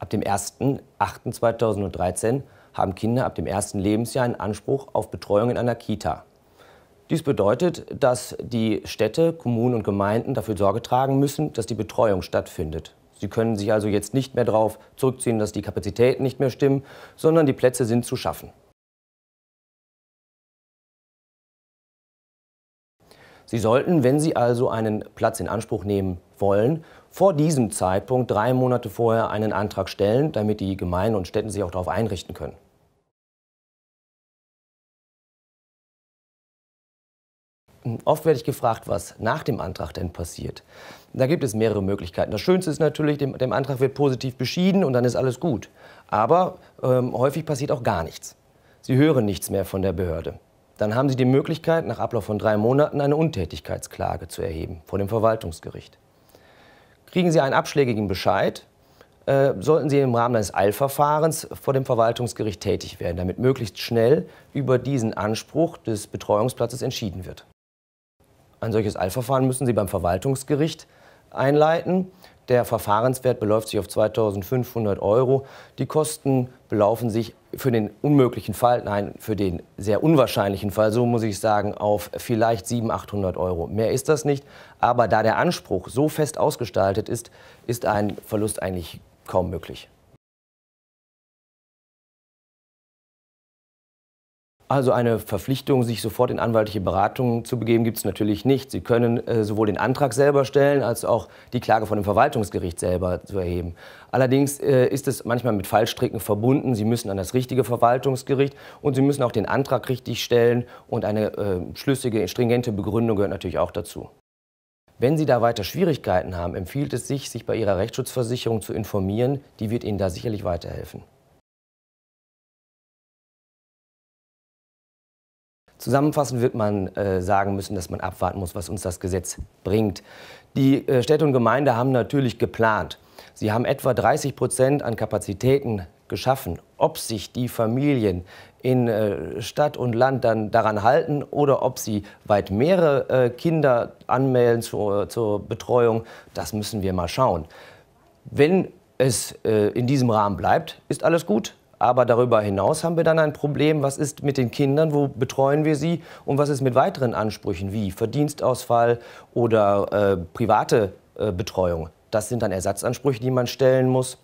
Ab dem 1.8.2013 haben Kinder ab dem ersten Lebensjahr einen Anspruch auf Betreuung in einer Kita. Dies bedeutet, dass die Städte, Kommunen und Gemeinden dafür Sorge tragen müssen, dass die Betreuung stattfindet. Sie können sich also jetzt nicht mehr darauf zurückziehen, dass die Kapazitäten nicht mehr stimmen, sondern die Plätze sind zu schaffen. Sie sollten, wenn Sie also einen Platz in Anspruch nehmen wollen, vor diesem Zeitpunkt drei Monate vorher einen Antrag stellen, damit die Gemeinden und Städten sich auch darauf einrichten können. Oft werde ich gefragt, was nach dem Antrag denn passiert. Da gibt es mehrere Möglichkeiten. Das Schönste ist natürlich, dem, dem Antrag wird positiv beschieden und dann ist alles gut. Aber ähm, häufig passiert auch gar nichts. Sie hören nichts mehr von der Behörde dann haben Sie die Möglichkeit, nach Ablauf von drei Monaten eine Untätigkeitsklage zu erheben vor dem Verwaltungsgericht. Kriegen Sie einen abschlägigen Bescheid, äh, sollten Sie im Rahmen eines Eilverfahrens vor dem Verwaltungsgericht tätig werden, damit möglichst schnell über diesen Anspruch des Betreuungsplatzes entschieden wird. Ein solches Eilverfahren müssen Sie beim Verwaltungsgericht einleiten. Der Verfahrenswert beläuft sich auf 2.500 Euro. Die Kosten belaufen sich für den unmöglichen Fall, nein, für den sehr unwahrscheinlichen Fall, so muss ich sagen, auf vielleicht 700, 800 Euro. Mehr ist das nicht. Aber da der Anspruch so fest ausgestaltet ist, ist ein Verlust eigentlich kaum möglich. Also eine Verpflichtung, sich sofort in anwaltliche Beratungen zu begeben, gibt es natürlich nicht. Sie können äh, sowohl den Antrag selber stellen, als auch die Klage von dem Verwaltungsgericht selber zu erheben. Allerdings äh, ist es manchmal mit Fallstricken verbunden. Sie müssen an das richtige Verwaltungsgericht und Sie müssen auch den Antrag richtig stellen. Und eine äh, schlüssige, stringente Begründung gehört natürlich auch dazu. Wenn Sie da weiter Schwierigkeiten haben, empfiehlt es sich, sich bei Ihrer Rechtsschutzversicherung zu informieren. Die wird Ihnen da sicherlich weiterhelfen. Zusammenfassend wird man äh, sagen müssen, dass man abwarten muss, was uns das Gesetz bringt. Die äh, Städte und Gemeinden haben natürlich geplant. Sie haben etwa 30 Prozent an Kapazitäten geschaffen. Ob sich die Familien in äh, Stadt und Land dann daran halten oder ob sie weit mehrere äh, Kinder anmelden zur, zur Betreuung, das müssen wir mal schauen. Wenn es äh, in diesem Rahmen bleibt, ist alles gut. Aber darüber hinaus haben wir dann ein Problem, was ist mit den Kindern, wo betreuen wir sie und was ist mit weiteren Ansprüchen wie Verdienstausfall oder äh, private äh, Betreuung. Das sind dann Ersatzansprüche, die man stellen muss.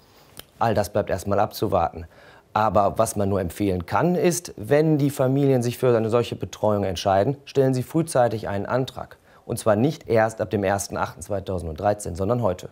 All das bleibt erstmal abzuwarten. Aber was man nur empfehlen kann, ist, wenn die Familien sich für eine solche Betreuung entscheiden, stellen sie frühzeitig einen Antrag. Und zwar nicht erst ab dem 01.08.2013, sondern heute.